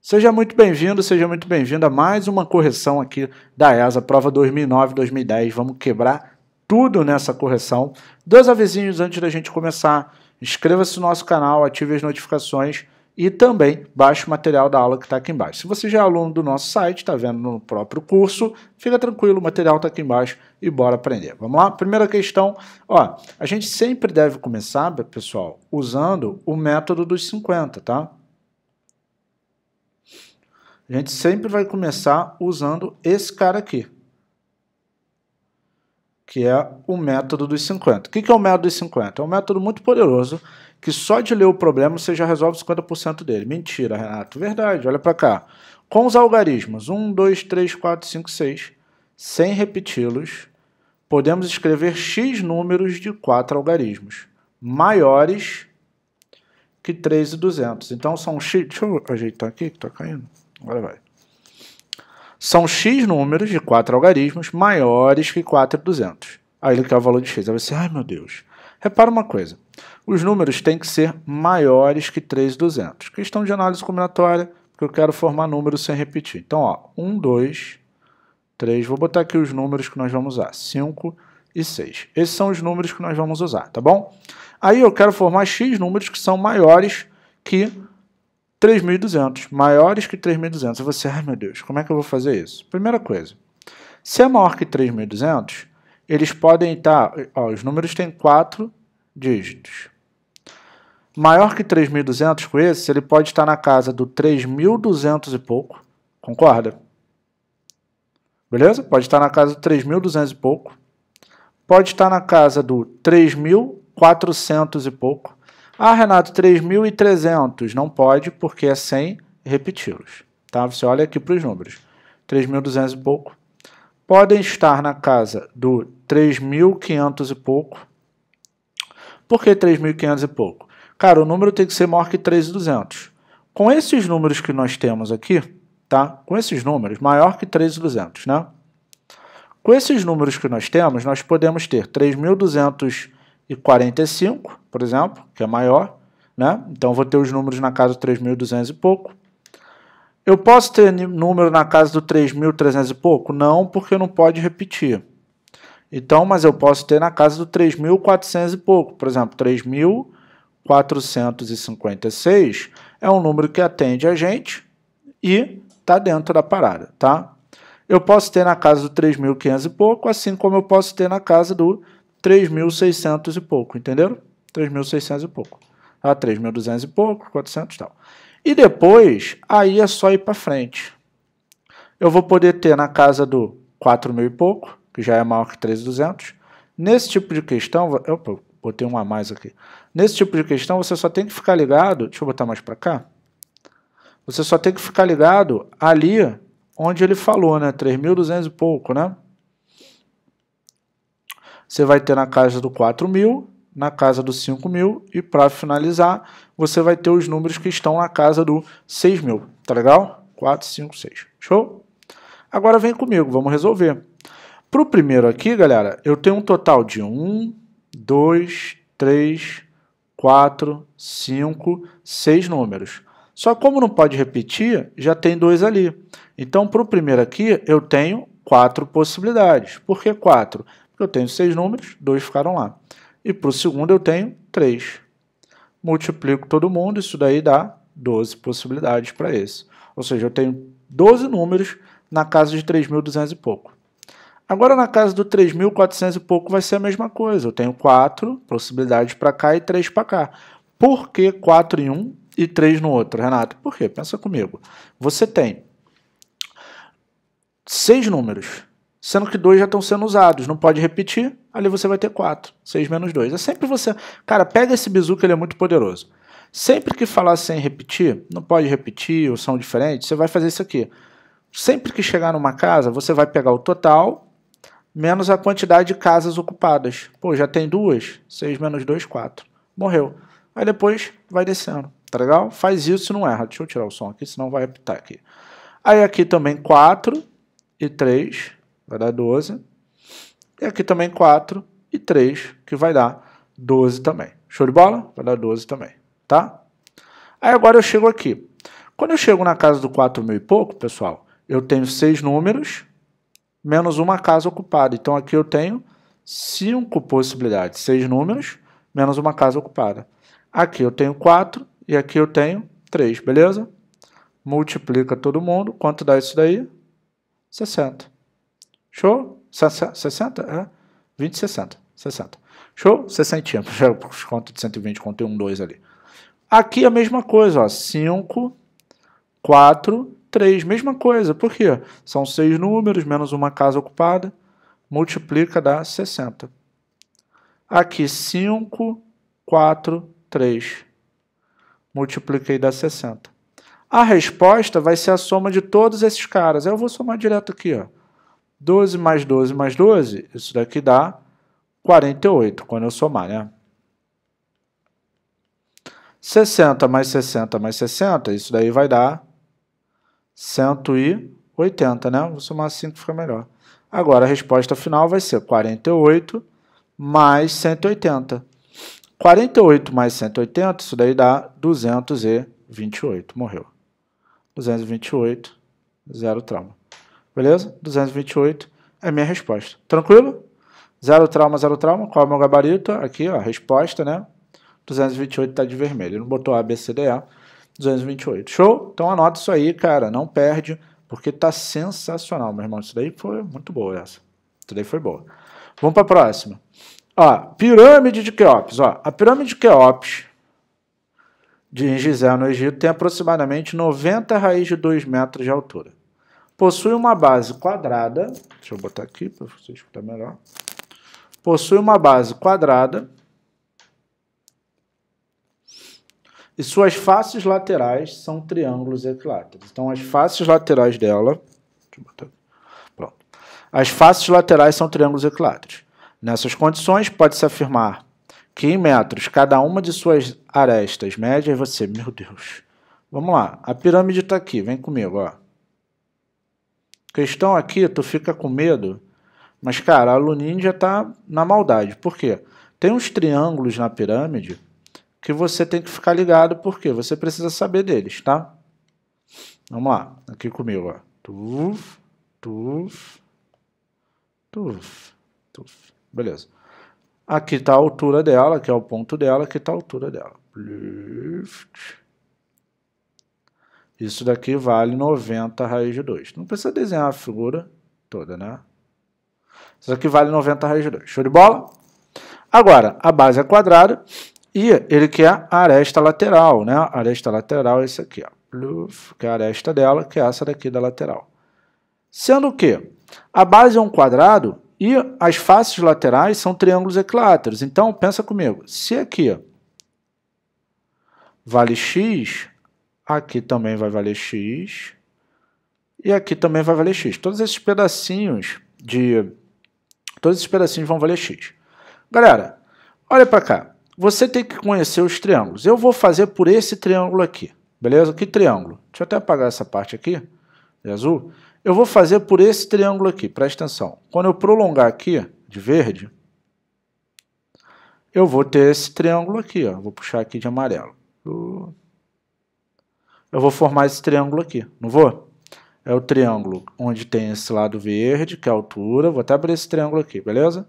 Seja muito bem-vindo, seja muito bem-vinda a mais uma correção aqui da ESA, prova 2009-2010. Vamos quebrar tudo nessa correção. Dois avisinhos antes da gente começar. Inscreva-se no nosso canal, ative as notificações e também baixe o material da aula que está aqui embaixo. Se você já é aluno do nosso site, está vendo no próprio curso, fica tranquilo, o material está aqui embaixo e bora aprender. Vamos lá? Primeira questão, ó, a gente sempre deve começar, pessoal, usando o método dos 50, tá? A gente sempre vai começar usando esse cara aqui, que é o método dos 50. O que é o método dos 50? É um método muito poderoso, que só de ler o problema você já resolve 50% dele. Mentira, Renato. Verdade, olha para cá. Com os algarismos 1, 2, 3, 4, 5, 6, sem repeti-los, podemos escrever x números de 4 algarismos maiores que 3 e 200. Então são x... Deixa eu ajeitar aqui que está caindo. Agora vai. São X números de quatro algarismos maiores que 4,200. Aí ele quer o valor de X. Aí você, ai meu Deus. Repara uma coisa. Os números têm que ser maiores que 3,200. Questão de análise combinatória, porque eu quero formar números sem repetir. Então, ó, 1, 2, 3. Vou botar aqui os números que nós vamos usar. 5 e 6. Esses são os números que nós vamos usar, tá bom? Aí eu quero formar X números que são maiores que 3.200, maiores que 3.200. Você, ai meu Deus, como é que eu vou fazer isso? Primeira coisa, se é maior que 3.200, eles podem estar, ó, os números têm quatro dígitos. Maior que 3.200 com esse, ele pode estar na casa do 3.200 e pouco, concorda? Beleza? Pode estar na casa do 3.200 e pouco. Pode estar na casa do 3.400 e pouco. Ah, Renato, 3.300. Não pode, porque é 100 repeti-los. Tá? Você olha aqui para os números. 3.200 e pouco. Podem estar na casa do 3.500 e pouco. Por que 3.500 e pouco? Cara, o número tem que ser maior que 3.200. Com esses números que nós temos aqui, tá? Com esses números, maior que 3.200, né? Com esses números que nós temos, nós podemos ter 3.200 e 45, por exemplo, que é maior, né? Então vou ter os números na casa 3.200 e pouco. Eu posso ter número na casa do 3.300 e pouco? Não, porque não pode repetir. Então, mas eu posso ter na casa do 3.400 e pouco. Por exemplo, 3.456 é um número que atende a gente e está dentro da parada, tá? Eu posso ter na casa do 3.500 e pouco, assim como eu posso ter na casa do 3.600 e pouco, entenderam? 3.600 e pouco. Ah, tá? 3.200 e pouco, 400 e tal. E depois, aí é só ir para frente. Eu vou poder ter na casa do 4.000 mil e pouco, que já é maior que 3.200. Nesse tipo de questão, opa, botei um a mais aqui. Nesse tipo de questão, você só tem que ficar ligado, deixa eu botar mais para cá. Você só tem que ficar ligado ali onde ele falou, né? 3.200 e pouco, né? você vai ter na casa do 4 mil, na casa do 5 mil e para finalizar, você vai ter os números que estão na casa do 6 mil, tá legal? 4, 5, 6, show? Agora vem comigo, vamos resolver. Para o primeiro aqui, galera, eu tenho um total de 1, 2, 3, 4, 5, 6 números. Só como não pode repetir, já tem dois ali. Então, para o primeiro aqui, eu tenho quatro possibilidades. Por que quatro? eu tenho seis números, dois ficaram lá. E para o segundo eu tenho três. Multiplico todo mundo, isso daí dá 12 possibilidades para esse. Ou seja, eu tenho 12 números na casa de 3.200 e pouco. Agora na casa do 3.400 e pouco vai ser a mesma coisa. Eu tenho 4 possibilidades para cá e 3 para cá. Por que 4 em um e 3 no outro, Renato? Por quê? Pensa comigo. Você tem seis números sendo que dois já estão sendo usados. Não pode repetir, ali você vai ter quatro. Seis menos dois. É sempre você. Cara, pega esse bizu que ele é muito poderoso. Sempre que falar sem repetir, não pode repetir ou são diferentes, você vai fazer isso aqui. Sempre que chegar numa casa, você vai pegar o total menos a quantidade de casas ocupadas. Pô, já tem duas? 6 menos 2, 4. Morreu. Aí depois vai descendo, tá legal? Faz isso se não erra. Deixa eu tirar o som aqui, senão vai apitar aqui. Aí aqui também 4 e 3 vai dar 12. E aqui também 4 e 3, que vai dar 12 também. Show de bola? Vai dar 12 também, tá? Aí agora eu chego aqui. Quando eu chego na casa do 4 mil e pouco, pessoal, eu tenho 6 números menos uma casa ocupada. Então aqui eu tenho 5 possibilidades. 6 números menos uma casa ocupada. Aqui eu tenho 4 e aqui eu tenho 3, beleza? Multiplica todo mundo. Quanto dá isso daí? 60. Show? 60? É? 20, 60. 60. Show? 60. Conta de 120, contei um 2 ali. Aqui a mesma coisa, ó. 5, 4, 3. Mesma coisa. Por quê? São seis números, menos uma casa ocupada. Multiplica, dá 60. Aqui, 5, 4, 3. Multipliquei, dá 60. A resposta vai ser a soma de todos esses caras. Eu vou somar direto aqui, ó. 12 mais 12 mais 12, isso daqui dá 48, quando eu somar, né? 60 mais 60 mais 60, isso daí vai dar 180, né? Vou somar 5, fica melhor. Agora, a resposta final vai ser 48 mais 180. 48 mais 180, isso daí dá 228. Morreu. 228, zero trauma. Beleza? 228 é minha resposta. Tranquilo? Zero trauma, zero trauma. Qual é o meu gabarito? Aqui, ó, a resposta, né? 228 tá de vermelho. Ele não botou A, B, C, D, E, 228. Show? Então anota isso aí, cara. Não perde, porque tá sensacional, meu irmão. Isso daí foi muito boa essa. Isso daí foi boa. Vamos para a próxima. Ó, pirâmide de Queops. Ó, a pirâmide de Queops de Gizé, no Egito, tem aproximadamente 90 raiz de 2 metros de altura. Possui uma base quadrada. Deixa eu botar aqui para você escutar melhor. Possui uma base quadrada. E suas faces laterais são triângulos equiláteros. Então, as faces laterais dela. Pronto. As faces laterais são triângulos equiláteros. Nessas condições, pode-se afirmar que em metros cada uma de suas arestas médias, você. Meu Deus. Vamos lá. A pirâmide está aqui. Vem comigo, ó. Questão aqui, tu fica com medo, mas cara, a Luninja tá na maldade. Por quê? Tem uns triângulos na pirâmide que você tem que ficar ligado, porque você precisa saber deles, tá? Vamos lá, aqui comigo, ó. Tuf, tuf, tuf, tuf. Beleza. Aqui tá a altura dela, que é o ponto dela, aqui tá a altura dela. Lift. Isso daqui vale 90 raiz de 2. Não precisa desenhar a figura toda, né? Isso aqui vale 90 raiz de 2. Show de bola? Agora, a base é quadrada e ele quer a aresta lateral, né? A aresta lateral é esse aqui, ó. que é a aresta dela, que é essa daqui da lateral. Sendo que a base é um quadrado e as faces laterais são triângulos equiláteros. Então, pensa comigo. Se aqui vale x, Aqui também vai valer x. E aqui também vai valer x. Todos esses pedacinhos de... Todos esses pedacinhos vão valer x. Galera, olha para cá. Você tem que conhecer os triângulos. Eu vou fazer por esse triângulo aqui. Beleza? Que triângulo? Deixa eu até apagar essa parte aqui de azul. Eu vou fazer por esse triângulo aqui. Presta atenção. Quando eu prolongar aqui de verde, eu vou ter esse triângulo aqui. Ó. Vou puxar aqui de amarelo. Uh eu vou formar esse triângulo aqui, não vou? É o triângulo onde tem esse lado verde, que é a altura, vou até abrir esse triângulo aqui, beleza?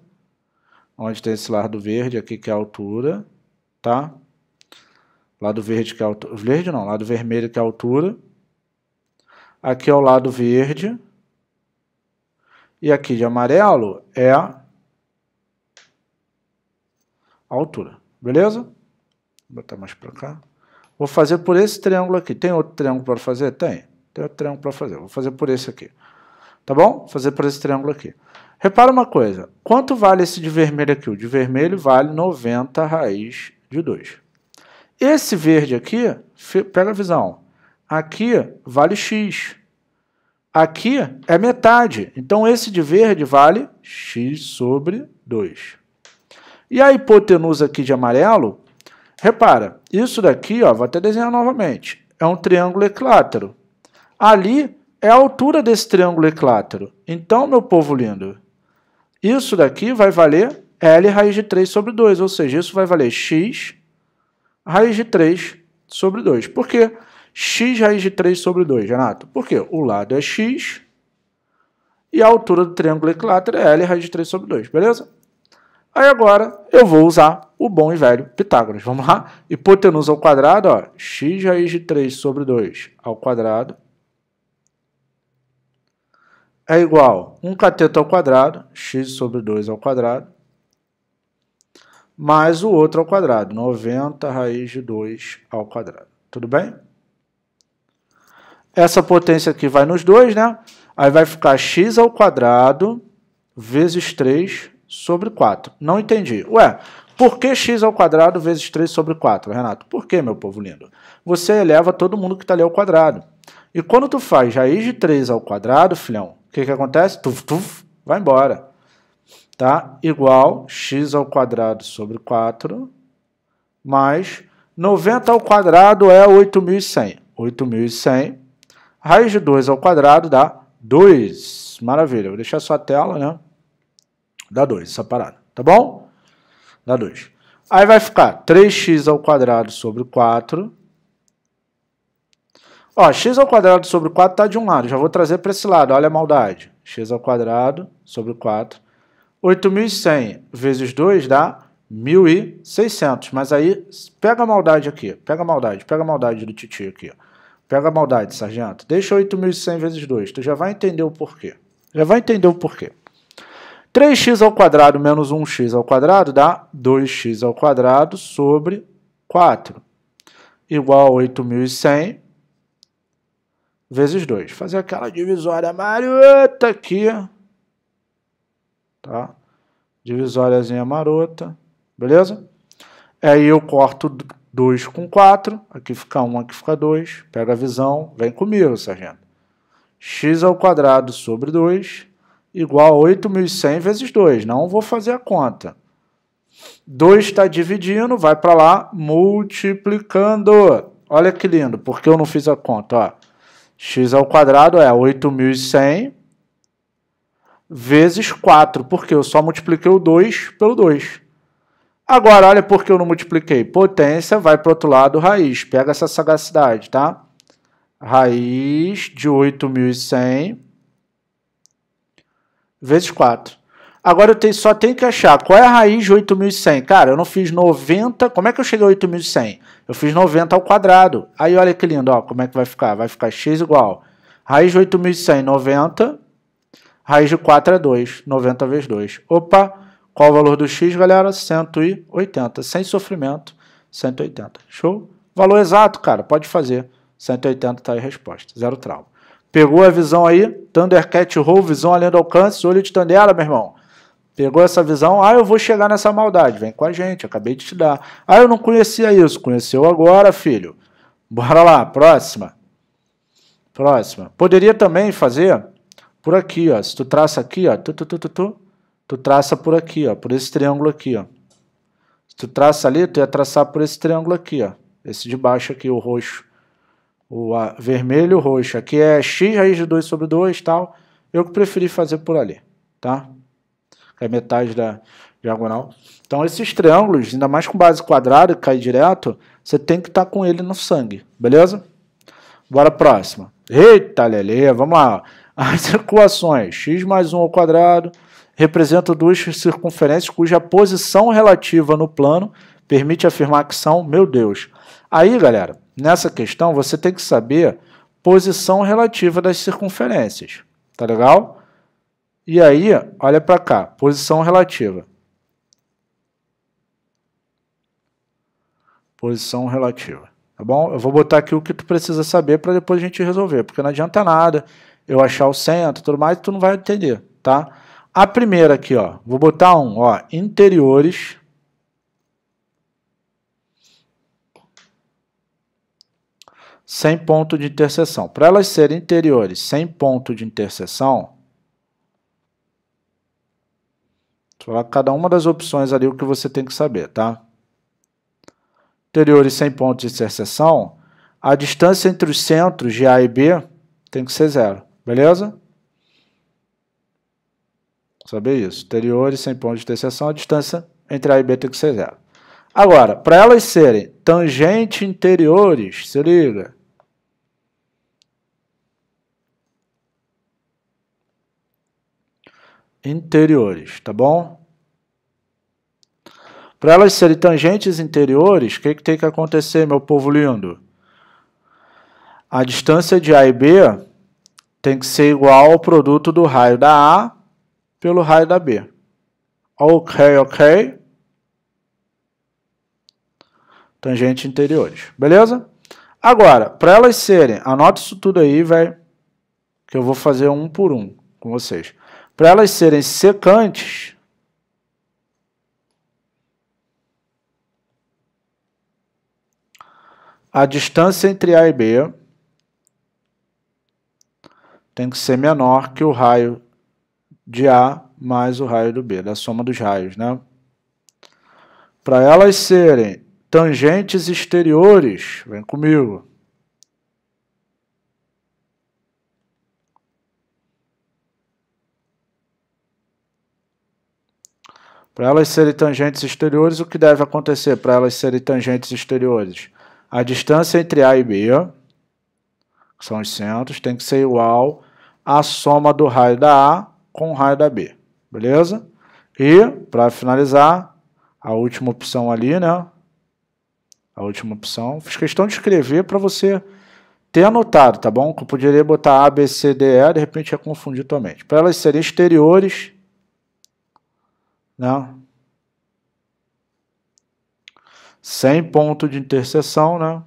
Onde tem esse lado verde aqui, que é a altura, tá? Lado verde que é a altura, verde não, lado vermelho que é a altura. Aqui é o lado verde. E aqui de amarelo é a altura, beleza? Vou botar mais para cá. Vou fazer por esse triângulo aqui. Tem outro triângulo para fazer? Tem. Tem outro triângulo para fazer. Vou fazer por esse aqui. Tá bom? Vou fazer por esse triângulo aqui. Repara uma coisa. Quanto vale esse de vermelho aqui? O de vermelho vale 90 raiz de 2. Esse verde aqui, pega a visão. Aqui vale x. Aqui é metade. Então esse de verde vale x sobre 2. E a hipotenusa aqui de amarelo Repara, isso daqui, ó, vou até desenhar novamente, é um triângulo equilátero. Ali é a altura desse triângulo equilátero. Então, meu povo lindo, isso daqui vai valer L raiz de 3 sobre 2, ou seja, isso vai valer x raiz de 3 sobre 2. Por quê? x raiz de 3 sobre 2, Renato? Porque o lado é x e a altura do triângulo equilátero é L raiz de 3 sobre 2, beleza? Aí agora eu vou usar o bom e velho Pitágoras. Vamos lá? Hipotenusa ao quadrado, ó, x raiz de 3 sobre 2 ao quadrado é igual a um cateto ao quadrado, x sobre 2 ao quadrado, mais o outro ao quadrado, 90 raiz de 2 ao quadrado. Tudo bem? Essa potência aqui vai nos dois, né? Aí vai ficar x ao quadrado vezes 3 sobre 4. Não entendi. Ué, por que x ao quadrado vezes 3 sobre 4, Renato? Por que, meu povo lindo? Você eleva todo mundo que está ali ao quadrado. E quando tu faz raiz de 3 ao quadrado, filhão, o que, que acontece? Tuf, tuf, vai embora. Tá? Igual x ao quadrado sobre 4 mais 90 ao quadrado é 8.100. 8.100. Raiz de 2 ao quadrado dá 2. Maravilha. Vou deixar só a tela, né? Dá 2 essa parada, tá bom? Dá 2. Aí vai ficar 3x ao quadrado sobre 4. Ó, x ao quadrado sobre 4 tá de um lado. Já vou trazer para esse lado. Olha a maldade. x ao quadrado sobre 4. 8.100 vezes 2 dá 1.600. Mas aí, pega a maldade aqui. Pega a maldade. Pega a maldade do titi aqui. Ó. Pega a maldade, sargento. Deixa 8.100 vezes 2. Tu já vai entender o porquê. Já vai entender o porquê. 3x ao quadrado menos 1x ao quadrado dá 2x ao quadrado sobre 4, igual a 8.100 vezes 2. Fazer aquela divisória marota aqui, tá? Divisóriazinha marota, beleza? Aí eu corto 2 com 4, aqui fica 1, aqui fica 2, pega a visão, vem comigo, sargento. x ao quadrado sobre 2 igual a 8.100 vezes 2. Não vou fazer a conta. 2 está dividindo, vai para lá, multiplicando. Olha que lindo, porque eu não fiz a conta. Ó. x ao quadrado é 8.100 vezes 4, porque eu só multipliquei o 2 pelo 2. Agora, olha porque eu não multipliquei. Potência vai para o outro lado, raiz. Pega essa sagacidade, tá? Raiz de 8.100 vezes 4. Agora eu tenho, só tenho que achar qual é a raiz de 8.100. Cara, eu não fiz 90. Como é que eu cheguei a 8.100? Eu fiz 90 ao quadrado. Aí olha que lindo, ó, como é que vai ficar? Vai ficar x igual raiz de 8.100, 90. Raiz de 4 é 2, 90 vezes 2. Opa, qual o valor do x, galera? 180. Sem sofrimento, 180. Show? Valor exato, cara, pode fazer. 180 tá a resposta, zero trauma. Pegou a visão aí? Thundercat Roll, visão além do alcance, olho de Tandela, meu irmão. Pegou essa visão? Ah, eu vou chegar nessa maldade. Vem com a gente, acabei de te dar. Ah, eu não conhecia isso. Conheceu agora, filho. Bora lá, próxima. Próxima. Poderia também fazer por aqui, ó. Se tu traça aqui, ó, tu, tu, tu, tu, tu, tu traça por aqui, ó, por esse triângulo aqui, ó. Se tu traça ali, tu ia traçar por esse triângulo aqui, ó. Esse de baixo aqui, o roxo o vermelho roxa, que é x raiz de 2 sobre 2 tal, eu preferi fazer por ali, tá? É metade da diagonal. Então esses triângulos, ainda mais com base quadrada, que cai direto, você tem que estar tá com ele no sangue, beleza? Bora próxima. Eita, Lele, vamos lá. As equações, x mais 1 ao quadrado, representa duas circunferências cuja posição relativa no plano permite afirmar que são, meu Deus. Aí, galera, nessa questão, você tem que saber posição relativa das circunferências. Tá legal? E aí, olha para cá, posição relativa. Posição relativa, tá bom? Eu vou botar aqui o que tu precisa saber para depois a gente resolver, porque não adianta nada eu achar o centro, tudo mais, tu não vai entender, tá? A primeira aqui, ó, vou botar um, ó, interiores sem ponto de interseção. Para elas serem interiores sem ponto de interseção, falar cada uma das opções ali o que você tem que saber, tá? Interiores sem ponto de interseção, a distância entre os centros de A e B tem que ser zero, beleza? Saber isso. Interiores sem ponto de interseção, a distância entre A e B tem que ser zero. Agora, para elas serem tangentes interiores, se liga, interiores, tá bom? Para elas serem tangentes interiores, o que, que tem que acontecer, meu povo lindo? A distância de A e B tem que ser igual ao produto do raio da A pelo raio da B. Ok, ok. Tangente interiores, beleza? Agora, para elas serem, anota isso tudo aí, velho, que eu vou fazer um por um com vocês. Para elas serem secantes, a distância entre A e B tem que ser menor que o raio de A mais o raio do B, da soma dos raios, né? Para elas serem tangentes exteriores, vem comigo, Para elas serem tangentes exteriores, o que deve acontecer para elas serem tangentes exteriores? A distância entre A e B, que são os centros, tem que ser igual à soma do raio da A com o raio da B. Beleza? E, para finalizar, a última opção ali, né? A última opção. Fiz questão de escrever para você ter anotado, tá bom? Que eu poderia botar A, B, C, D, E, de repente ia confundir tua mente. Para elas serem exteriores sem ponto de interseção, né?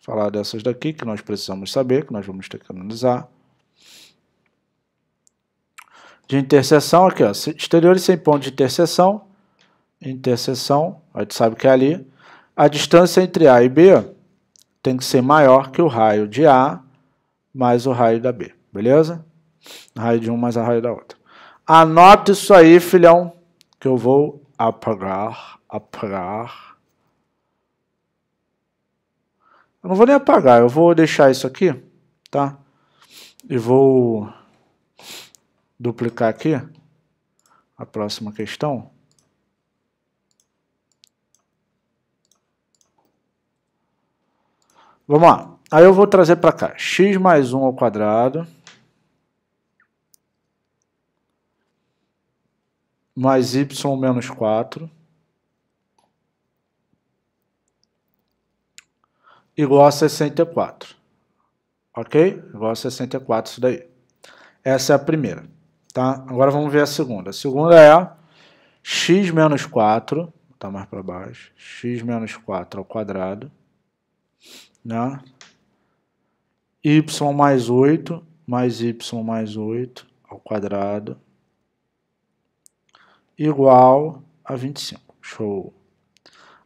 Falar dessas daqui que nós precisamos saber, que nós vamos ter que analisar. De interseção aqui, ó, exteriores sem ponto de interseção, interseção, a gente sabe que é ali. A distância entre A e B tem que ser maior que o raio de A mais o raio da B, beleza? Raio de um mais a raio da outra. Anota isso aí, filhão que eu vou apagar, apagar. Eu não vou nem apagar, eu vou deixar isso aqui, tá? E vou duplicar aqui a próxima questão. Vamos lá. Aí eu vou trazer para cá x mais 1 ao quadrado mais y menos 4 igual a 64. Ok? Igual a 64 isso daí. Essa é a primeira. Tá? Agora vamos ver a segunda. A segunda é x menos 4, tá mais para baixo, x menos 4 ao quadrado, né? y mais 8 mais y mais 8 ao quadrado igual a 25. Show.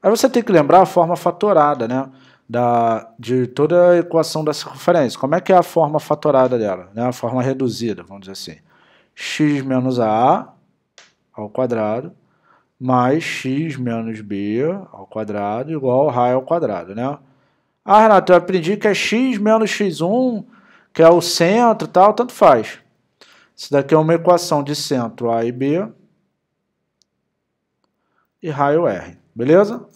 Aí você tem que lembrar a forma fatorada, né? Da, de toda a equação da circunferência. Como é que é a forma fatorada dela? Né? A forma reduzida, vamos dizer assim. x menos a ao quadrado mais x menos b ao quadrado igual a raio ao quadrado, né? Ah, Renato, eu aprendi que é x menos x1, que é o centro e tal, tanto faz. Isso daqui é uma equação de centro a e b, e raio R, beleza?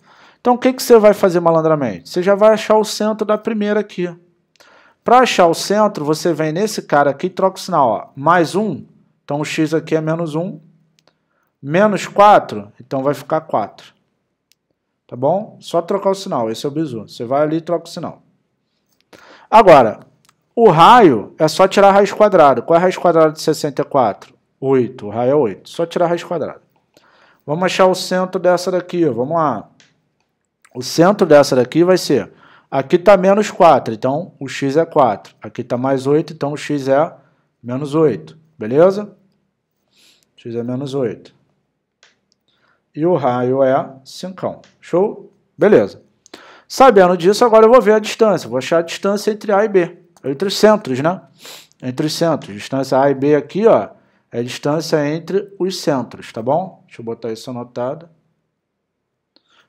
Então o que, que você vai fazer malandramente? Você já vai achar o centro da primeira aqui. Para achar o centro, você vem nesse cara aqui e troca o sinal. Ó. Mais 1, então o x aqui é menos 1. Menos 4, então vai ficar 4. Tá bom? Só trocar o sinal, esse é o bizu. Você vai ali e troca o sinal. Agora, o raio é só tirar a raiz quadrada. Qual é a raiz quadrada de 64? 8, o raio é 8. Só tirar a raiz quadrada. Vamos achar o centro dessa daqui, vamos lá. O centro dessa daqui vai ser... Aqui está menos 4, então o x é 4. Aqui está mais 8, então o x é menos 8. Beleza? x é menos 8. E o raio é 5. Show? Beleza. Sabendo disso, agora eu vou ver a distância. Vou achar a distância entre A e B. Entre os centros, né? Entre os centros. Distância A e B aqui, ó, é a distância entre os centros, tá bom? Deixa eu botar isso anotado.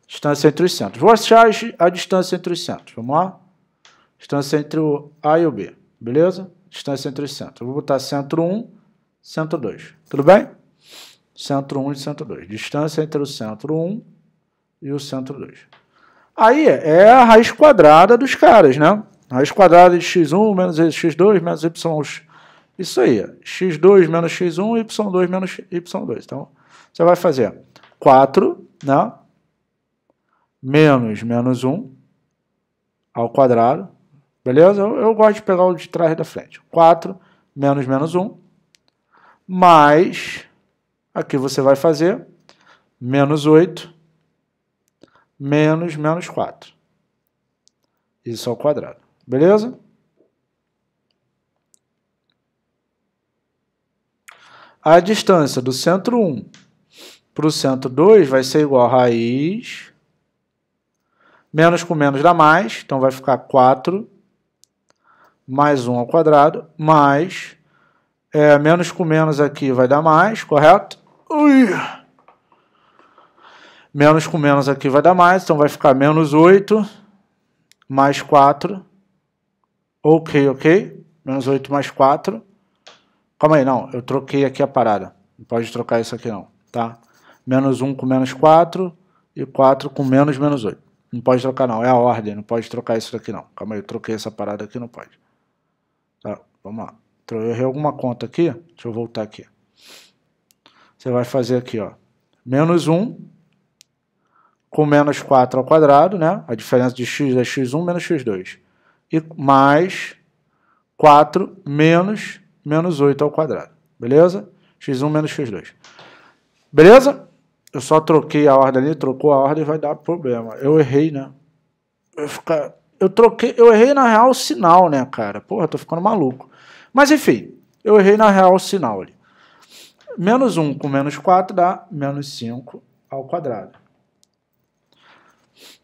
Distância entre os centros. Vou achar a distância entre os centros. Vamos lá? Distância entre o A e o B. Beleza? Distância entre os centros. vou botar centro 1, centro 2. Tudo bem? Centro 1 e centro 2. Distância entre o centro 1 e o centro 2. Aí é a raiz quadrada dos caras, né? A raiz quadrada de x1 menos x2 menos y isso aí, x2 menos x1, y2 menos y2. Então, você vai fazer 4, né? Menos menos 1 ao quadrado. Beleza? Eu, eu gosto de pegar o de trás da frente. 4 menos menos 1 mais, aqui você vai fazer menos 8 menos menos 4. Isso ao quadrado. Beleza? A distância do centro 1 para o centro 2 vai ser igual a raiz. Menos com menos dá mais, então vai ficar 4 mais 1 ao quadrado, mais é, menos com menos aqui vai dar mais, correto? Ui. Menos com menos aqui vai dar mais, então vai ficar menos 8 mais 4. Ok, ok? Menos 8 mais 4. Calma aí, não. Eu troquei aqui a parada. Não pode trocar isso aqui não, tá? Menos 1 com menos 4 e 4 com menos menos 8. Não pode trocar não, é a ordem, não pode trocar isso daqui não. Calma aí, eu troquei essa parada aqui, não pode. Tá, vamos lá. Eu errei alguma conta aqui, deixa eu voltar aqui. Você vai fazer aqui, ó. Menos 1 com menos 4 ao quadrado, né? A diferença de x é x1 menos x2. E mais 4 menos menos 8 ao quadrado. Beleza? x1 menos x2. Beleza? Eu só troquei a ordem ali, trocou a ordem, vai dar problema. Eu errei, né? Eu, fica... eu troquei, eu errei na real o sinal, né, cara? Porra, tô ficando maluco. Mas enfim, eu errei na real o sinal ali. Menos 1 com menos 4 dá menos 5 ao quadrado.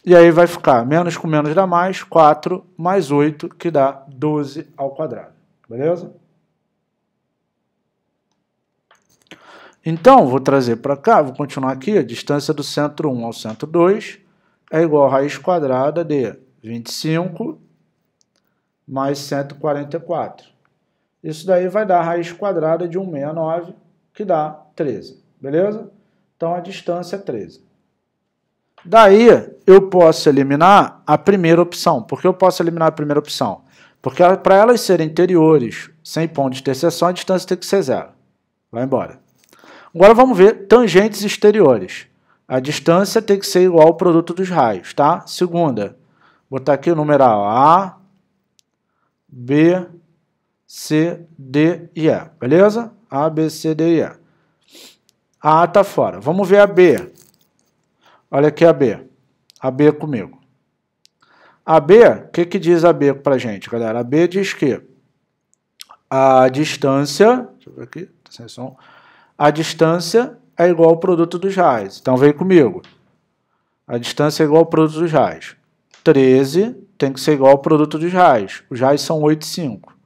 E aí vai ficar menos com menos dá mais, 4 mais 8, que dá 12 ao quadrado. Beleza? Então, vou trazer para cá, vou continuar aqui, a distância do centro 1 ao centro 2 é igual a raiz quadrada de 25 mais 144. Isso daí vai dar a raiz quadrada de 169, que dá 13, beleza? Então, a distância é 13. Daí, eu posso eliminar a primeira opção. Por que eu posso eliminar a primeira opção? Porque para elas serem interiores, sem ponto de interseção, a distância tem que ser zero. Vai embora. Agora vamos ver tangentes exteriores. A distância tem que ser igual ao produto dos raios, tá? Segunda, botar aqui o numeral A, B, C, D e E, beleza? A, B, C, D e E. A está fora. Vamos ver a B. Olha aqui a B. A B comigo. A B, o que, que diz a B para gente, galera? A B diz que a distância, deixa eu ver aqui, atenção, tá a distância é igual ao produto dos raios. Então vem comigo. A distância é igual ao produto dos raios. 13 tem que ser igual ao produto dos raios. Os raios são 8 e 5.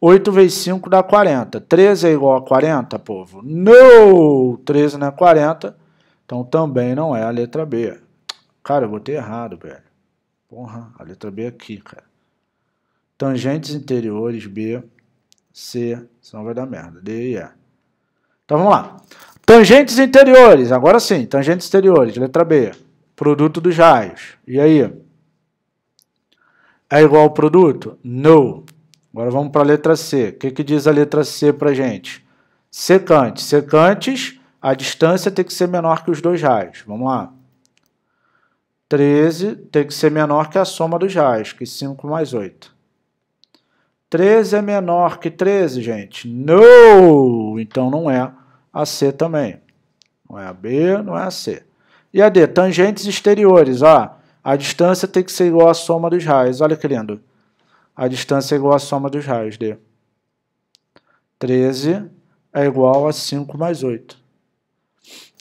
8 vezes 5 dá 40. 13 é igual a 40, povo? Não! 13 não é 40. Então também não é a letra B. Cara, eu botei errado, velho. Porra, a letra B é aqui, cara. Tangentes interiores, B, C, senão vai dar merda. D e E. Então vamos lá. Tangentes interiores, agora sim, tangentes exteriores, letra B. Produto dos raios. E aí? É igual ao produto? Não. Agora vamos para a letra C. O que, que diz a letra C para gente? Secantes. Secantes, a distância tem que ser menor que os dois raios. Vamos lá. 13 tem que ser menor que a soma dos raios, que 5 mais 8. 13 é menor que 13, gente? Não! Então não é a C também. Não é a B, não é a C. E a D, tangentes exteriores. Ó, ah, a distância tem que ser igual à soma dos raios. Olha que lindo. A distância é igual à soma dos raios, D. 13 é igual a 5 mais 8.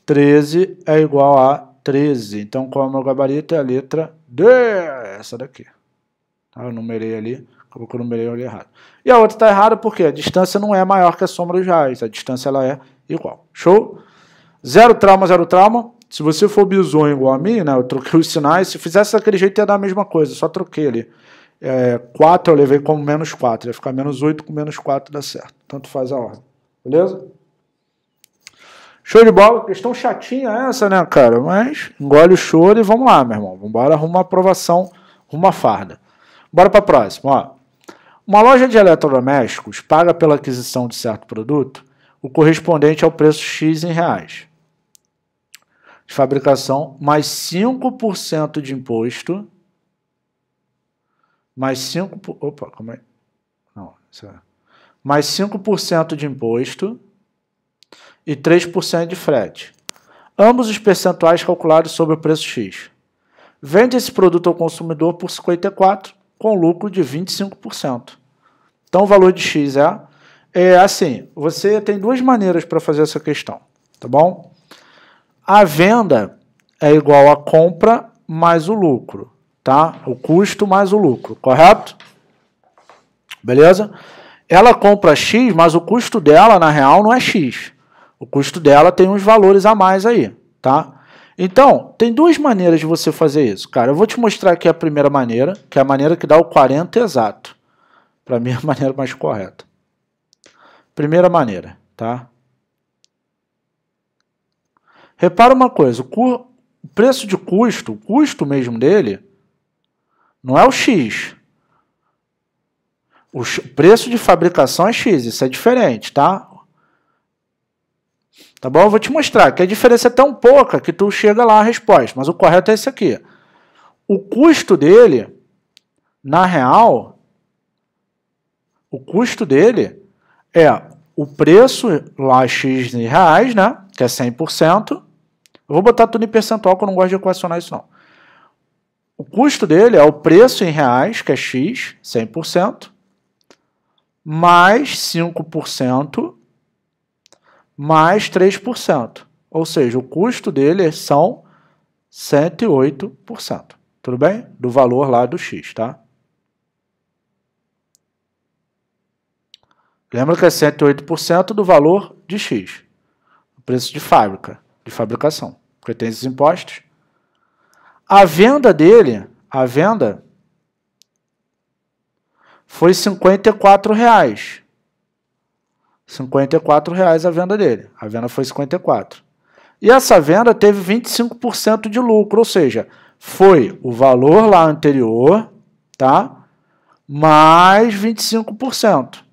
13 é igual a 13. Então, qual é o meu gabarito? É a letra D. Essa daqui. Tá, eu numerei ali. Acabou que eu numerei ali errado. E a outra está errada porque a distância não é maior que a soma dos raios. A distância ela é igual. Show? Zero trauma, zero trauma. Se você for bizonho igual a mim, né? Eu troquei os sinais. Se fizesse daquele jeito, ia dar a mesma coisa. Só troquei ali. É, eu levei como menos 4. Ia ficar menos 8 com menos 4 dá certo. Tanto faz a ordem. Beleza? Show de bola. Questão chatinha essa, né, cara? Mas engole o choro e vamos lá, meu irmão. Vamos arrumar aprovação, uma farda. Bora pra próxima, ó. Uma loja de eletrodomésticos paga pela aquisição de certo produto o correspondente ao preço X em reais. De fabricação, mais 5% de imposto, mais 5%, opa, como é? Não, mais 5% de imposto e 3% de frete. Ambos os percentuais calculados sobre o preço X. Vende esse produto ao consumidor por 54, com lucro de 25%. Então o valor de X é é assim, você tem duas maneiras para fazer essa questão, tá bom? A venda é igual a compra mais o lucro, tá? O custo mais o lucro, correto? Beleza? Ela compra X, mas o custo dela, na real, não é X. O custo dela tem uns valores a mais aí, tá? Então, tem duas maneiras de você fazer isso, cara. Eu vou te mostrar aqui a primeira maneira, que é a maneira que dá o 40 exato. Para mim, é a maneira mais correta. Primeira maneira, tá? Repara uma coisa, o, o preço de custo, o custo mesmo dele, não é o X. O preço de fabricação é X, isso é diferente, tá? Tá bom? Eu vou te mostrar que a diferença é tão pouca que tu chega lá a resposta, mas o correto é esse aqui. O custo dele, na real, o custo dele é o preço lá é x em reais, né? Que é 100%. Eu vou botar tudo em percentual, que eu não gosto de equacionar isso não. O custo dele é o preço em reais, que é x, 100%, mais 5%, mais 3%. Ou seja, o custo dele são 108%. Tudo bem? Do valor lá do x, tá? Lembra que é 108% do valor de X, preço de fábrica, de fabricação, porque tem esses impostos. A venda dele, a venda foi 54 reais. 54 reais a venda dele. A venda foi 54. E essa venda teve 25% de lucro, ou seja, foi o valor lá anterior, tá? Mais 25%.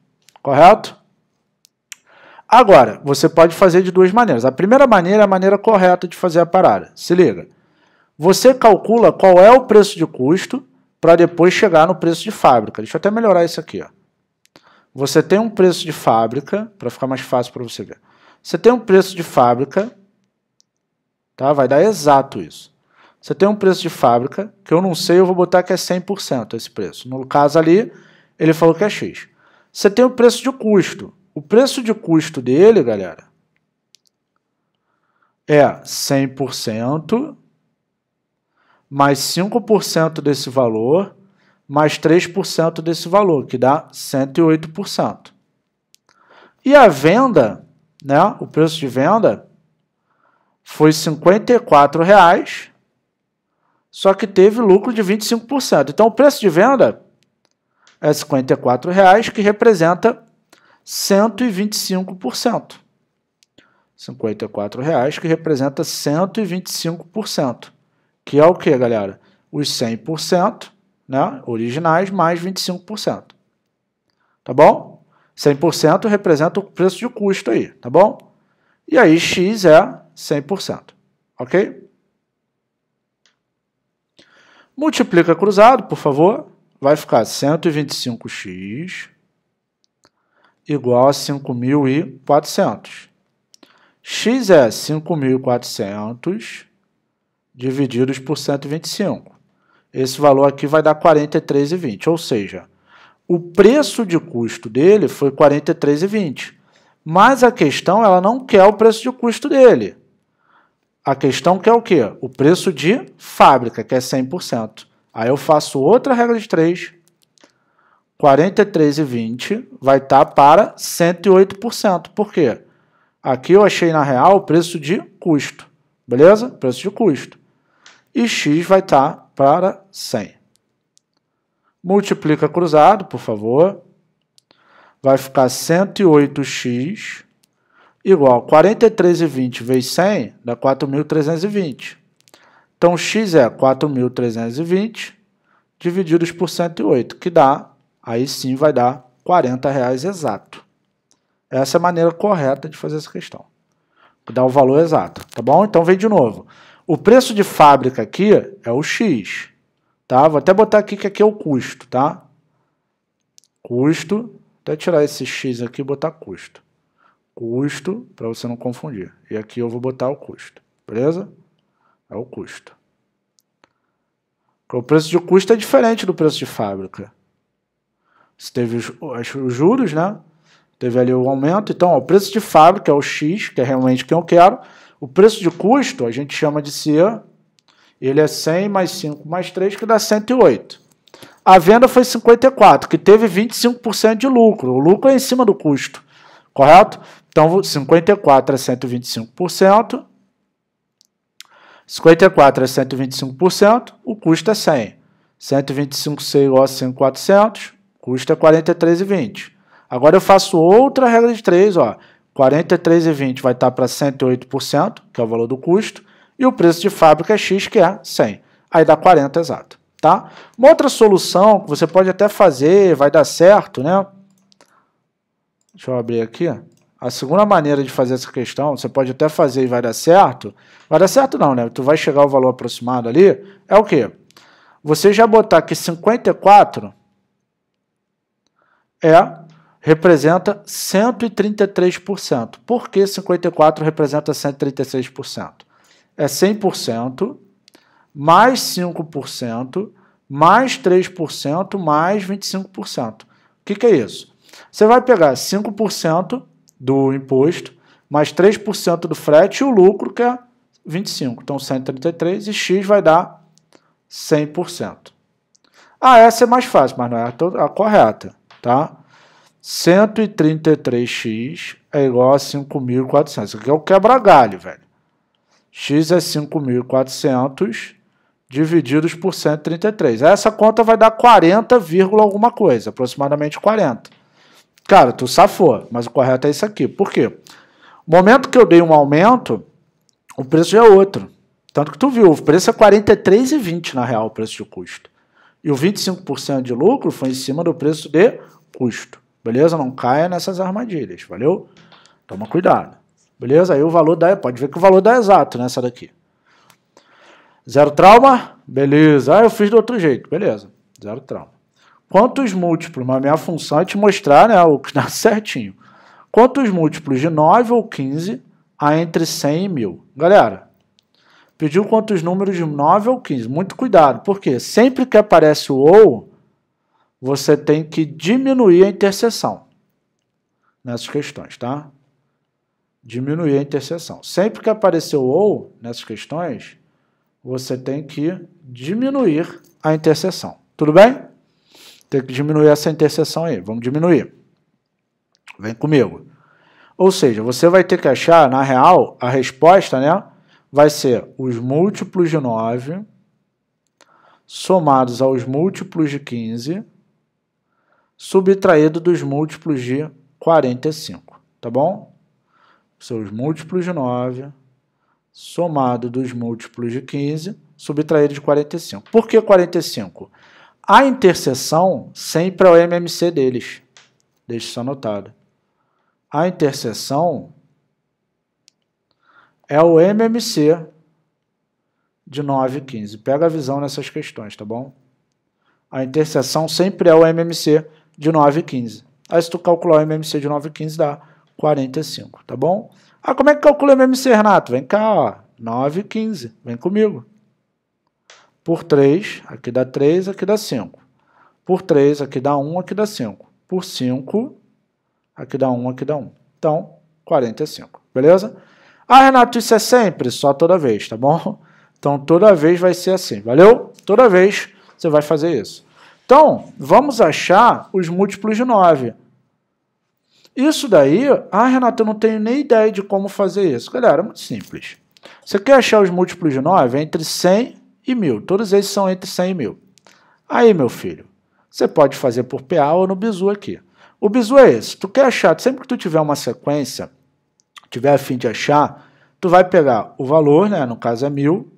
Correto? Agora, você pode fazer de duas maneiras. A primeira maneira é a maneira correta de fazer a parada. Se liga. Você calcula qual é o preço de custo para depois chegar no preço de fábrica. Deixa eu até melhorar isso aqui. Ó. Você tem um preço de fábrica, para ficar mais fácil para você ver. Você tem um preço de fábrica, tá? vai dar exato isso. Você tem um preço de fábrica, que eu não sei, eu vou botar que é 100% esse preço. No caso ali, ele falou que é X você tem o preço de custo. O preço de custo dele, galera, é 100% mais 5% desse valor, mais 3% desse valor, que dá 108%. E a venda, né, o preço de venda foi R$ 54,00, só que teve lucro de 25%. Então o preço de venda é R$ que representa 125%. R$ que representa 125%, que é o que, galera? Os 100% né, originais mais 25%. Tá bom? 100% representa o preço de custo aí, tá bom? E aí X é 100%, ok? Multiplica cruzado, por favor vai ficar 125x igual a 5.400. x é 5.400 divididos por 125. Esse valor aqui vai dar 43,20, ou seja, o preço de custo dele foi 43,20. Mas a questão ela não quer o preço de custo dele. A questão quer o quê? O preço de fábrica, que é 100%. Aí eu faço outra regra de 3, 43,20 vai estar tá para 108%. Por quê? Aqui eu achei na real o preço de custo, beleza? Preço de custo. E x vai estar tá para 100. Multiplica cruzado, por favor. Vai ficar 108x igual a 43,20 vezes 100 dá 4.320. Então, x é 4.320 divididos por 108, que dá, aí sim vai dar R$ reais exato. Essa é a maneira correta de fazer essa questão. Dá o valor exato, tá bom? Então, vem de novo. O preço de fábrica aqui é o X, tá? Vou até botar aqui que aqui é o custo, tá? Custo, até tirar esse X aqui e botar custo. Custo, para você não confundir. E aqui eu vou botar o custo, beleza? É o custo. O preço de custo é diferente do preço de fábrica. Você teve os, os juros, né? Teve ali o aumento. Então, ó, o preço de fábrica é o X, que é realmente quem eu quero. O preço de custo, a gente chama de c. ele é 100 mais 5 mais 3, que dá 108. A venda foi 54, que teve 25% de lucro. O lucro é em cima do custo, correto? Então, 54 é 125%. 54 é 125%, o custo é 100. 125 igual a 5,400, custa 43,20. Agora eu faço outra regra de 3, ó. 43,20 vai estar para 108%, que é o valor do custo, e o preço de fábrica é X, que é 100. Aí dá 40 exato, tá? Uma outra solução que você pode até fazer, vai dar certo, né? Deixa eu abrir aqui, ó. A segunda maneira de fazer essa questão, você pode até fazer e vai dar certo. Vai dar certo não, né? Tu vai chegar ao valor aproximado ali, é o quê? Você já botar que 54 é representa 133%. Por que 54 representa 136%? É 100% mais 5% mais 3% mais 25%. O que, que é isso? Você vai pegar 5% do imposto, mais 3% do frete e o lucro, que é 25. Então, 133 e X vai dar 100%. Ah, essa é mais fácil, mas não é a correta, tá? 133x é igual a 5.400. Isso aqui é o quebra-galho, velho. x é 5.400 divididos por 133. Essa conta vai dar 40, alguma coisa, aproximadamente 40. Cara, tu safou, mas o correto é isso aqui. Por quê? No momento que eu dei um aumento, o preço já é outro. Tanto que tu viu, o preço é 43,20 na real, o preço de custo. E o 25% de lucro foi em cima do preço de custo. Beleza? Não caia nessas armadilhas, valeu? Toma cuidado. Beleza? Aí o valor dá, pode ver que o valor dá exato nessa daqui. Zero trauma? Beleza. Ah, eu fiz do outro jeito. Beleza. Zero trauma. Quantos múltiplos? Mas minha função é te mostrar né, o que dá certinho. Quantos múltiplos de 9 ou 15 há entre 100 e 1000? Galera, pediu quantos números de 9 ou 15. Muito cuidado, porque sempre que aparece o ou, você tem que diminuir a interseção nessas questões, tá? Diminuir a interseção. Sempre que aparecer o ou nessas questões, você tem que diminuir a interseção. Tudo bem? Tem que diminuir essa interseção aí. Vamos diminuir. Vem comigo. Ou seja, você vai ter que achar, na real, a resposta, né? Vai ser os múltiplos de 9 somados aos múltiplos de 15 subtraído dos múltiplos de 45, tá bom? São os múltiplos de 9 somado dos múltiplos de 15 subtraído de 45. Por que 45? A interseção sempre é o MMC deles. Deixa isso anotado. A interseção é o MMC de 9 e 15. Pega a visão nessas questões, tá bom? A interseção sempre é o MMC de 9 e 15. Aí se tu calcular o MMC de 9 e 15 dá 45, tá bom? Ah, como é que calcula o MMC, Renato? Vem cá, ó. 9 e 15. Vem comigo. Por 3, aqui dá 3, aqui dá 5. Por 3, aqui dá 1, aqui dá 5. Por 5, aqui dá 1, aqui dá 1. Então, 45, beleza? Ah, Renato, isso é sempre? Só toda vez, tá bom? Então, toda vez vai ser assim, valeu? Toda vez você vai fazer isso. Então, vamos achar os múltiplos de 9. Isso daí, ah, Renato, eu não tenho nem ideia de como fazer isso. Galera, é muito simples. Você quer achar os múltiplos de 9? Entre 100 e e mil. Todos esses são entre 100 e mil. Aí, meu filho, você pode fazer por PA ou no bizu aqui. O bizu é esse. Tu quer achar, sempre que tu tiver uma sequência, tiver a fim de achar, tu vai pegar o valor, né, no caso é mil,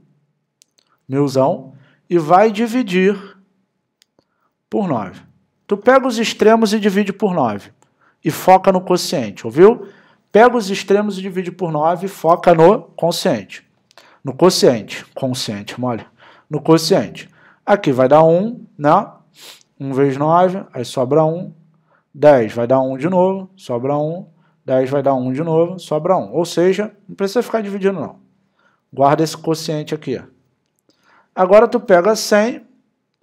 milzão, e vai dividir por 9. Tu pega os extremos e divide por 9. E foca no quociente, ouviu? Pega os extremos e divide por 9 e foca no consciente. No quociente. Consciente, mole no quociente. Aqui vai dar 1, né? 1 vezes 9, aí sobra 1. 10 vai dar 1 de novo, sobra 1. 10 vai dar 1 de novo, sobra 1. Ou seja, não precisa ficar dividindo não. Guarda esse quociente aqui. Agora tu pega 100,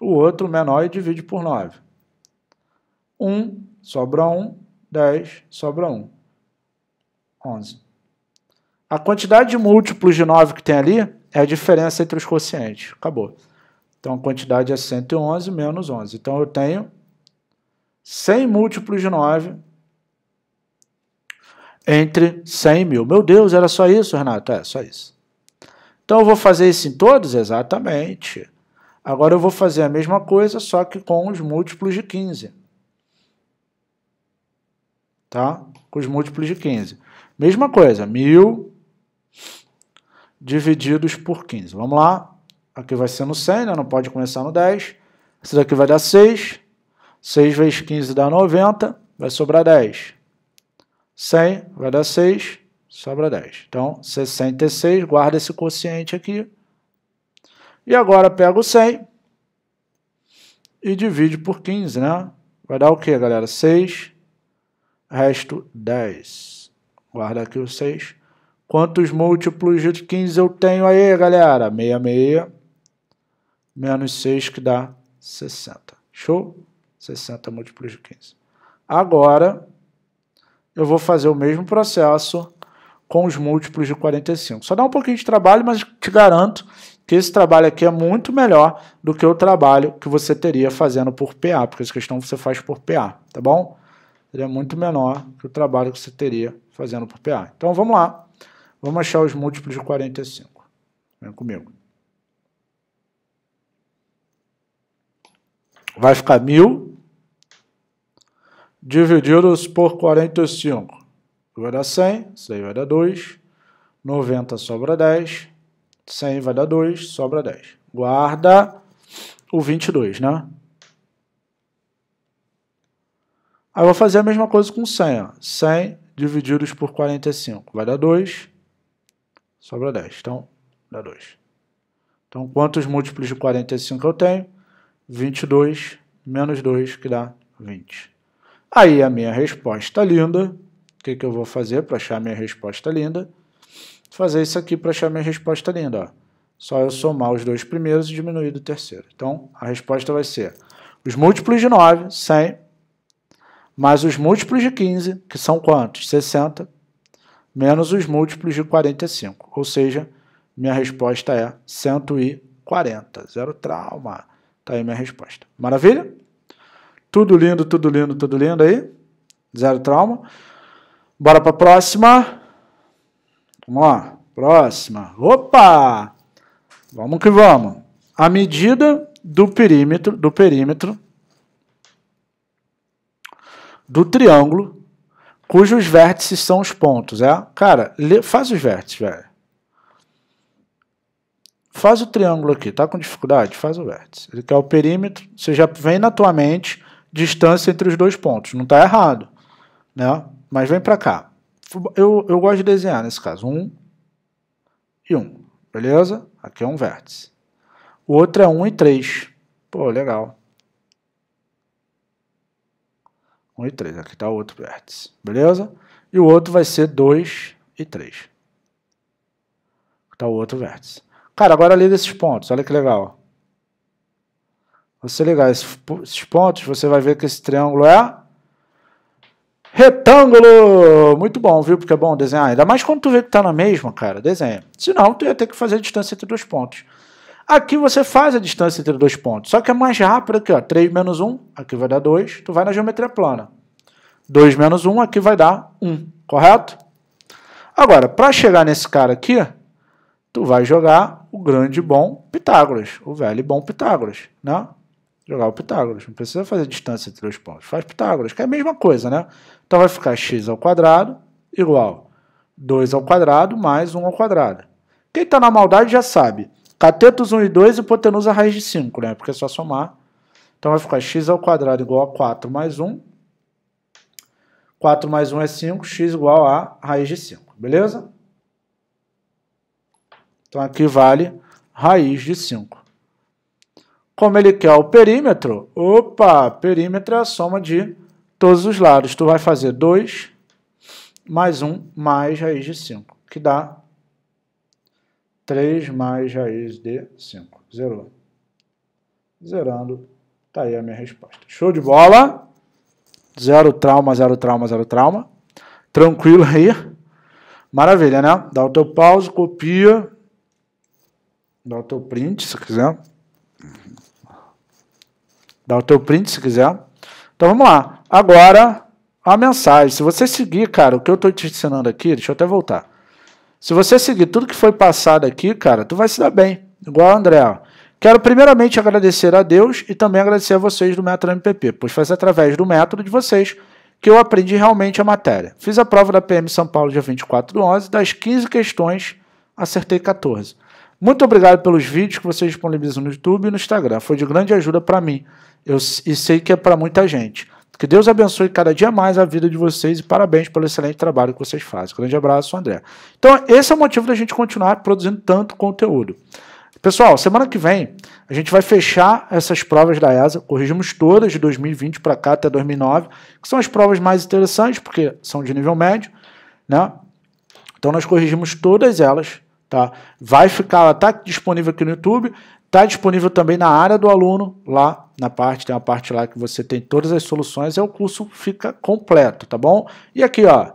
o outro menor e divide por 9. 1, sobra 1. 10, sobra 1. 11. A quantidade de múltiplos de 9 que tem ali é a diferença entre os quocientes. Acabou. Então a quantidade é 111 menos 11. Então eu tenho 100 múltiplos de 9 entre 100 mil. Meu Deus, era só isso, Renato? É, só isso. Então eu vou fazer isso em todos? Exatamente. Agora eu vou fazer a mesma coisa, só que com os múltiplos de 15. Tá? Com os múltiplos de 15. Mesma coisa, 1000 divididos por 15. Vamos lá. Aqui vai ser no 100, né? não pode começar no 10. Esse daqui vai dar 6. 6 vezes 15 dá 90, vai sobrar 10. 100 vai dar 6, sobra 10. Então, 66, guarda esse quociente aqui. E agora pega o 100 e divide por 15, né? Vai dar o que, galera? 6, resto 10. Guarda aqui o 6. Quantos múltiplos de 15 eu tenho aí, galera? 66 menos 6 que dá 60. Show? 60 múltiplos de 15. Agora, eu vou fazer o mesmo processo com os múltiplos de 45. Só dá um pouquinho de trabalho, mas te garanto que esse trabalho aqui é muito melhor do que o trabalho que você teria fazendo por PA, porque essa questão você faz por PA, tá bom? Seria é muito menor que o trabalho que você teria fazendo por PA. Então, vamos lá. Vamos achar os múltiplos de 45. Vem comigo. Vai ficar 1.000 divididos por 45. Vai dar 100, isso aí vai dar 2. 90 sobra 10. 100 vai dar 2, sobra 10. Guarda o 22, né? Aí eu vou fazer a mesma coisa com 100. Ó. 100 divididos por 45 vai dar 2. Sobra 10. Então, dá 2. Então, quantos múltiplos de 45 eu tenho? 22 menos 2, que dá 20. Aí, a minha resposta linda, o que, que eu vou fazer para achar minha resposta linda? Fazer isso aqui para achar minha resposta linda. Ó. Só eu somar os dois primeiros e diminuir do terceiro. Então, a resposta vai ser os múltiplos de 9, 100, mais os múltiplos de 15, que são quantos? 60, menos os múltiplos de 45. Ou seja, minha resposta é 140. Zero trauma. Tá aí minha resposta. Maravilha? Tudo lindo, tudo lindo, tudo lindo aí. Zero trauma. Bora para a próxima. Vamos lá. Próxima. Opa! Vamos que vamos. A medida do perímetro do perímetro do triângulo cujos vértices são os pontos, é? Cara, faz os vértices, velho. Faz o triângulo aqui, tá com dificuldade? Faz o vértice. Ele quer o perímetro, você já vem na tua mente distância entre os dois pontos, não tá errado, né? Mas vem para cá. Eu, eu gosto de desenhar nesse caso, um e um, beleza? Aqui é um vértice. O outro é um e três. Pô, legal. 1 e 3. Aqui está o outro vértice, beleza? E o outro vai ser 2 e 3. Está o outro vértice. Cara, agora lida esses pontos, olha que legal. Você ligar esses, esses pontos, você vai ver que esse triângulo é retângulo! Muito bom, viu? Porque é bom desenhar. Ainda mais quando tu vê que tá na mesma, cara, desenha. Senão, tu ia ter que fazer a distância entre dois pontos. Aqui você faz a distância entre dois pontos, só que é mais rápido aqui, ó, 3 menos 1, aqui vai dar 2, tu vai na geometria plana. 2 menos 1, aqui vai dar 1, correto? Agora, para chegar nesse cara aqui, tu vai jogar o grande bom Pitágoras, o velho bom Pitágoras, né? Jogar o Pitágoras, não precisa fazer distância entre dois pontos, faz Pitágoras, que é a mesma coisa, né? Então vai ficar x ao quadrado igual 2 ao quadrado mais 1 ao quadrado. Quem está na maldade já sabe, Catetos 1 e 2, e hipotenusa raiz de 5, né? Porque é só somar. Então vai ficar x ao quadrado igual a 4 mais 1. 4 mais 1 é 5, x igual a raiz de 5, beleza? Então aqui vale raiz de 5. Como ele quer o perímetro, opa, perímetro é a soma de todos os lados. Tu vai fazer 2 mais 1 mais raiz de 5, que dá 3 mais raiz de 5. Zerou. Zerando, tá aí a minha resposta. Show de bola. Zero trauma, zero trauma, zero trauma. Tranquilo aí. Maravilha, né? Dá o teu pause, copia. Dá o teu print, se quiser. Dá o teu print, se quiser. Então, vamos lá. Agora, a mensagem. Se você seguir, cara, o que eu estou te ensinando aqui, deixa eu até voltar. Se você seguir tudo que foi passado aqui, cara, tu vai se dar bem. Igual o André, ó. Quero primeiramente agradecer a Deus e também agradecer a vocês do Método MPP, pois foi através do método de vocês que eu aprendi realmente a matéria. Fiz a prova da PM São Paulo dia 24 de 11, das 15 questões, acertei 14. Muito obrigado pelos vídeos que vocês disponibilizam no YouTube e no Instagram. Foi de grande ajuda para mim eu, e sei que é para muita gente. Que Deus abençoe cada dia mais a vida de vocês e parabéns pelo excelente trabalho que vocês fazem. Grande abraço, André. Então, esse é o motivo da gente continuar produzindo tanto conteúdo. Pessoal, semana que vem a gente vai fechar essas provas da ESA, corrigimos todas de 2020 para cá até 2009, que são as provas mais interessantes, porque são de nível médio, né? Então nós corrigimos todas elas, tá? Vai ficar, tá disponível aqui no YouTube. Está disponível também na área do aluno, lá na parte, tem uma parte lá que você tem todas as soluções, e é o curso fica completo, tá bom? E aqui, ó,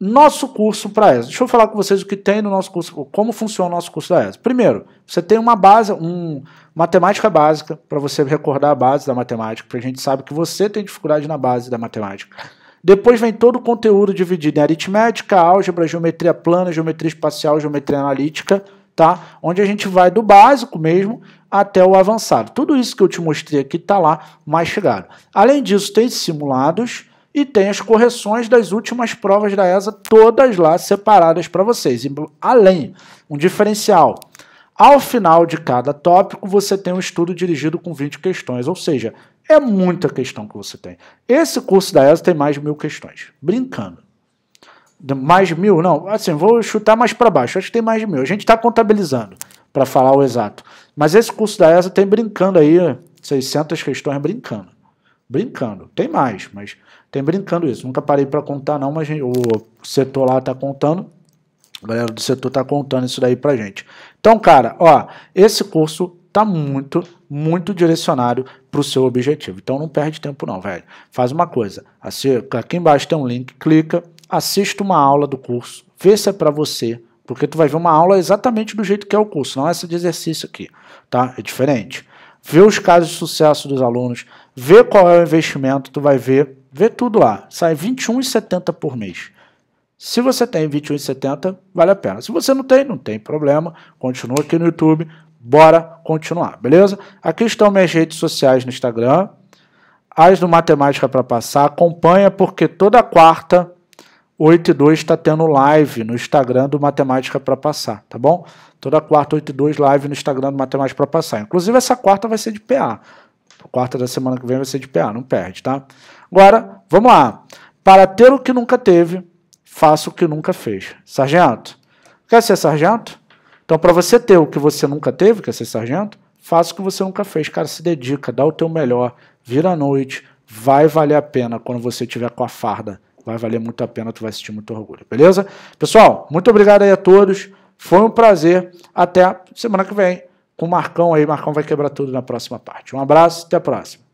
nosso curso para ESA. Deixa eu falar com vocês o que tem no nosso curso, como funciona o nosso curso da ESA. Primeiro, você tem uma base, um, matemática básica, para você recordar a base da matemática, para a gente saber que você tem dificuldade na base da matemática. Depois vem todo o conteúdo dividido em aritmética, álgebra, geometria plana, geometria espacial, geometria analítica tá? Onde a gente vai do básico mesmo até o avançado. Tudo isso que eu te mostrei aqui está lá mais chegado. Além disso, tem simulados e tem as correções das últimas provas da ESA, todas lá separadas para vocês. E, além, um diferencial. Ao final de cada tópico, você tem um estudo dirigido com 20 questões, ou seja, é muita questão que você tem. Esse curso da ESA tem mais de mil questões, brincando mais de mil, não, assim, vou chutar mais para baixo, acho que tem mais de mil. A gente está contabilizando para falar o exato. Mas esse curso da ESA tem brincando aí 600 questões brincando. Brincando. Tem mais, mas tem brincando isso. Nunca parei para contar não, mas o setor lá está contando. A galera do setor está contando isso daí para gente. Então, cara, ó, esse curso tá muito, muito direcionado para o seu objetivo. Então não perde tempo não, velho. Faz uma coisa, aqui embaixo tem um link, clica, assista uma aula do curso, vê se é para você, porque tu vai ver uma aula exatamente do jeito que é o curso, não é essa de exercício aqui, tá? É diferente. Vê os casos de sucesso dos alunos, vê qual é o investimento, tu vai ver, vê tudo lá. Sai R$ 21,70 por mês. Se você tem 21,70, vale a pena. Se você não tem, não tem problema. Continua aqui no YouTube. Bora continuar, beleza? Aqui estão minhas redes sociais no Instagram. As do Matemática para Passar. Acompanha, porque toda quarta 8 e 2 está tendo live no Instagram do Matemática para Passar, tá bom? Toda quarta, 8 e 2, live no Instagram do Matemática para Passar. Inclusive, essa quarta vai ser de PA. A quarta da semana que vem vai ser de PA, não perde, tá? Agora, vamos lá. Para ter o que nunca teve, faça o que nunca fez. Sargento, quer ser sargento? Então, para você ter o que você nunca teve, quer ser sargento, faça o que você nunca fez. Cara, se dedica, dá o teu melhor, vira à noite, vai valer a pena quando você tiver com a farda Vai valer muito a pena, tu vai sentir muito orgulho, beleza? Pessoal, muito obrigado aí a todos. Foi um prazer. Até semana que vem com o Marcão aí. Marcão vai quebrar tudo na próxima parte. Um abraço, até a próxima.